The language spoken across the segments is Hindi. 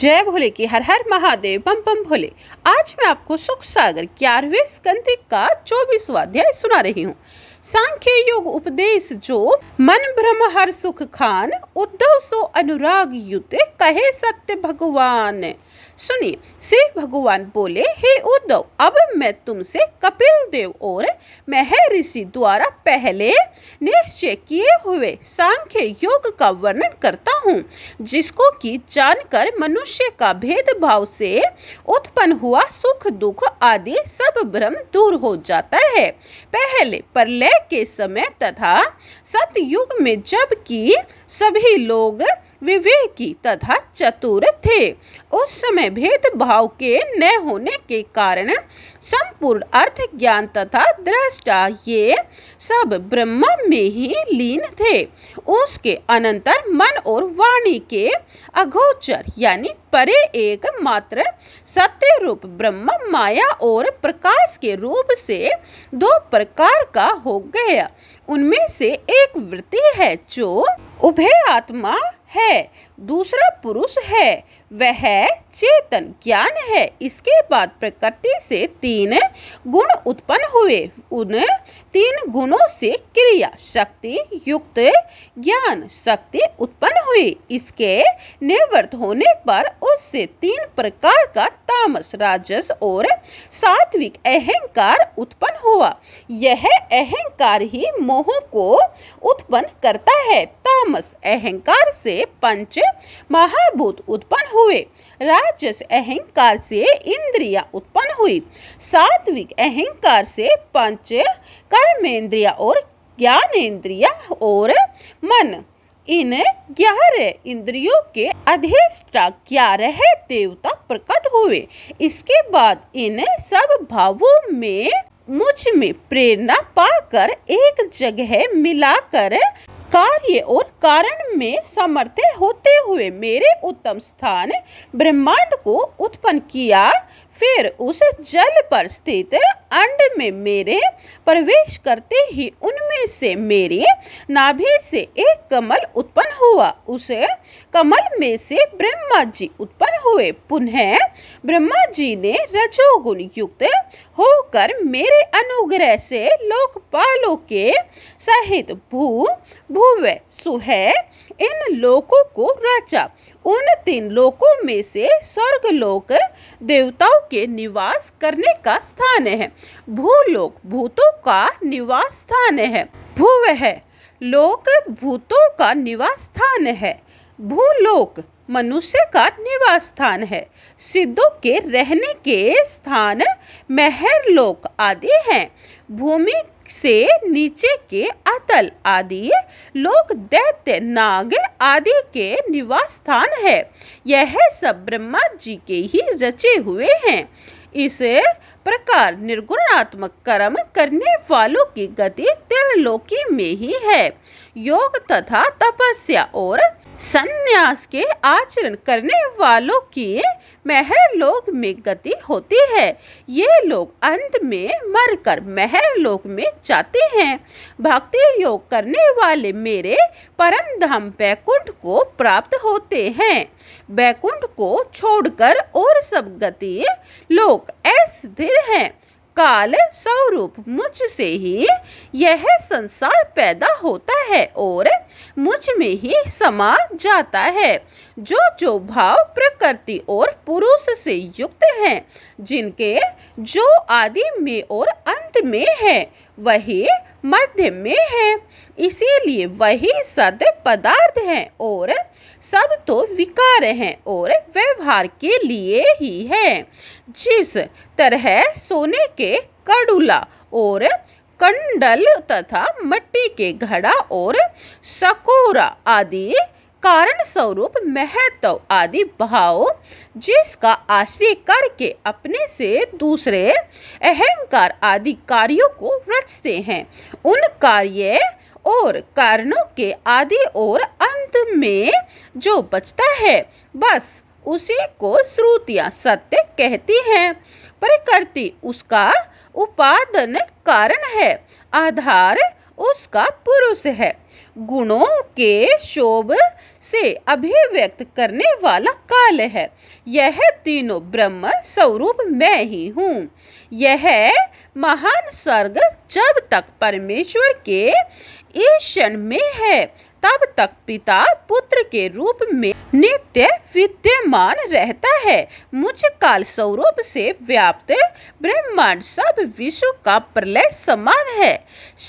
जय भोले की हर हर महादेव बम बम भोले आज मैं आपको सुख सागर ग्यारहवें स्कंद का चौबीसवा अध्याय सुना रही हूँ सांख्य योग उपदेश जो मन ब्रह्म हर सुख खान उद्धव सो अनुराग युत कहे सत्य भगवान सुनिए श्री भगवान बोले हे उद्धव अब मैं तुमसे कपिल देव और मह ऋषि द्वारा पहले निश्चय किए हुए सांख्य योग का वर्णन करता हूँ जिसको की जानकर मनुष्य का भेदभाव से उत्पन्न हुआ सुख दुख आदि सब भ्रम दूर हो जाता है पहले परले के समय तथा सतयुग में जबकि सभी लोग विवेकी तथा चतुर थे उस समय भेदभाव के न होने के कारण संपूर्ण अर्थ ज्ञान तथा दृष्टा ये सब ब्रह्म में ही लीन थे उसके अनंतर मन और वाणी के अगोचर यानी परे एक मात्र सत्य रूप ब्रह्म माया और प्रकाश के रूप से दो प्रकार का हो गया उनमें से एक वृत्ति है जो उभय आत्मा है दूसरा पुरुष है वह चेतन ज्ञान है इसके बाद प्रकृति से तीन गुण उत्पन्न हुए उन तीन गुणों से क्रिया शक्ति युक्त ज्ञान शक्ति उत्पन्न हुई इसके निवृत्त होने पर उससे तीन प्रकार का तामस राजस और सात्विक अहंकार उत्पन्न हुआ यह अहंकार ही मोह को उत्पन्न करता है तामस अहंकार से पंच महाभूत उत्पन्न हुए राजस अहंकार से इंद्रिया उत्पन्न हुई सात्विक अहंकार से पंच कर्मेंद्रिया और ज्ञानेन्द्रिया और मन इन ग्यारह इंद्रियों के अधिष्ठा ग्यारह देवता प्रकट हुए इसके बाद इन सब भावों में मुझ में प्रेरणा पाकर एक जगह मिलाकर कार्य और कारण में समर्थ होते हुए मेरे उत्तम स्थान ब्रह्मांड को उत्पन्न किया फिर उस जल पर स्थित अंड में मेरे प्रवेश करते ही उनमें से मेरी नाभि से एक कमल उत्पन्न हुआ उस कमल में से ब्रह्मा जी उत्पन्न हुए पुनः ब्रह्मा जी ने रजोगुण युक्त होकर मेरे अनुग्रह से लोकपालों के सहित भू भुव सुह इन लोकों को रचा उन तीन लोकों में से स्वर्ग लोक देवताओं के निवास करने का स्थान है भूलोक भूतों का निवास स्थान है भूव है लोक भूतों का निवास स्थान है भूलोक मनुष्य का निवास स्थान है सिद्धों के रहने के स्थान महर लोक आदि हैं भूमि से नीचे के पाताल आदि लोक दैत्य नाग आदि के निवास स्थान है यह सब ब्रह्मा जी के ही रचे हुए हैं इस प्रकार निर्गुणात्मक कर्म करने वालों की गति त्रिलोकी में ही है योग तथा तपस्या और संन्यास के आचरण करने वालों की महर लोक में गति होती है ये लोग अंत में मरकर महर लोक में जाते हैं भक्ति योग करने वाले मेरे परम धाम बैकुंठ को प्राप्त होते हैं बैकुंठ को छोड़कर और सब गति लोग ऐसे हैं काल स्वरूप मुझ से ही यह संसार पैदा होता है और मुझ में ही समा जाता है जो जो भाव प्रकृति और पुरुष से युक्त हैं जिनके जो आदि में और अंत में है वही मध्य में है इसीलिए वही सद पदार्थ हैं और सब तो विकार हैं और व्यवहार के लिए ही है जिस तरह सोने के कड़ूला और कंडल तथा मट्टी के घड़ा और सकोरा आदि कारण स्वरूप महत्व आदि भाव जिसका आश्रय करके अपने से दूसरे अहंकार आदि कार्यों को रचते हैं उन कार्य और कारणों के आदि और अंत में जो बचता है बस उसी को श्रुतियाँ सत्य कहती हैं प्रकृति उसका उपादन कारण है आधार उसका पुरुष है गुणों के शोभ से अभिव्यक्त करने वाला काल है यह तीनों ब्रह्म स्वरूप मैं ही हूँ यह महान स्वर्ग जब तक परमेश्वर के इस क्षण में है तब तक पिता पुत्र के रूप में नित्य विद्यमान रहता है मुझ काल स्वरूप से व्याप्त ब्रह्मांड सब विश्व का प्रलय समान है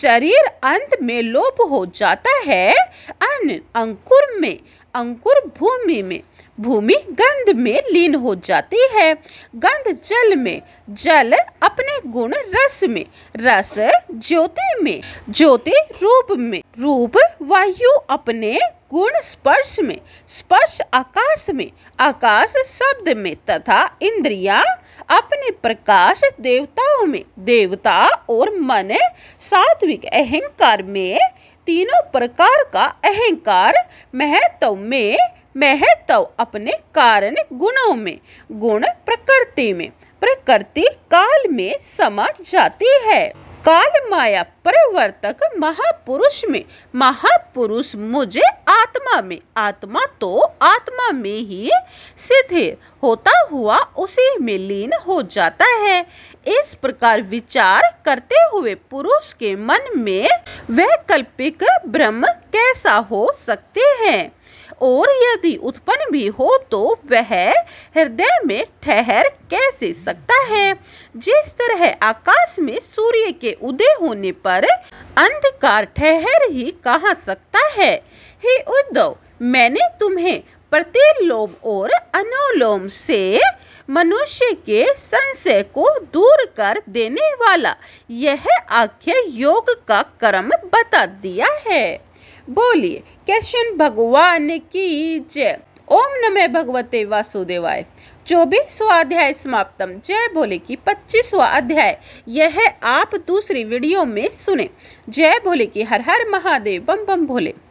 शरीर अंत में लोप हो जाता है अन्य अंकुर में अंकुर भूमि में भूमि गंध में लीन हो जाती है गंध जल में जल अपने गुण रस में रस ज्योति में ज्योति रूप में रूप वायु अपने गुण स्पर्श में स्पर्श आकाश में आकाश शब्द में तथा इंद्रिया अपने प्रकाश देवताओं में देवता और मन सात्विक अहंकार में तीनों प्रकार का अहंकार महत्व में महत्व अपने कारण गुणों में गुण प्रकृति में प्रकृति काल में समा जाती है काल माया प्रवर्तक महापुरुष में महापुरुष मुझे आत्मा में आत्मा तो आत्मा में ही स्थिर होता हुआ उसी में लीन हो जाता है इस प्रकार विचार करते हुए पुरुष के मन में वैकल्पिक ब्रह्म कैसा हो सकते हैं और यदि उत्पन्न भी हो तो वह हृदय में ठहर कैसे सकता है जिस तरह आकाश में सूर्य के उदय होने पर अंधकार ठहर ही कहा सकता है हे उद्धव मैंने तुम्हें प्रतिलोम और अनुलोम से मनुष्य के संशय को दूर कर देने वाला यह आख्य योग का क्रम बता दिया है बोलिए कृष्ण भगवान की जय ओम नमः भगवते वासुदेवाय चौबीसवा अध्याय समाप्तम जय भोले की पच्चीसवा अध्याय यह आप दूसरी वीडियो में सुने जय भोले की हर हर महादेव बम बम भोले